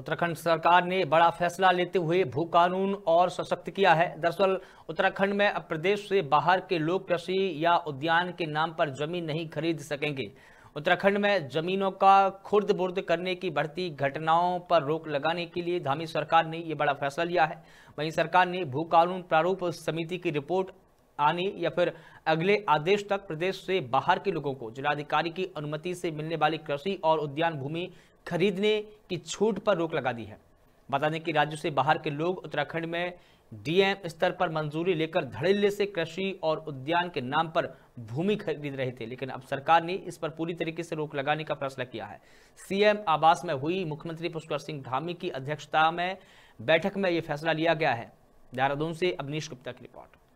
उत्तराखंड सरकार ने बड़ा फैसला लेते हुए भू कानून और सशक्त किया है दरअसल उत्तराखंड में अब प्रदेश से बाहर के लोग कृषि या उद्यान के नाम पर जमीन नहीं खरीद सकेंगे उत्तराखंड में जमीनों का खुर्द बुर्द करने की बढ़ती घटनाओं पर रोक लगाने के लिए धामी सरकार ने ये बड़ा फैसला लिया है वहीं सरकार ने भू कानून प्रारूप समिति की रिपोर्ट आने या फिर अगले आदेश तक प्रदेश से बाहर के लोगों को जिलाधिकारी की अनुमति से मिलने वाली कृषि और उद्यान भूमि खरीदने की छूट पर रोक लगा दी है बता दें कि राज्य से बाहर के लोग उत्तराखंड में डीएम स्तर पर मंजूरी लेकर धड़ल्ले से कृषि और उद्यान के नाम पर भूमि खरीद रहे थे लेकिन अब सरकार ने इस पर पूरी तरीके से रोक लगाने का फैसला किया है सीएम आवास में हुई मुख्यमंत्री पुष्कर सिंह धामी की अध्यक्षता में बैठक में यह फैसला लिया गया है देहरादून से अवनीश गुप्ता की रिपोर्ट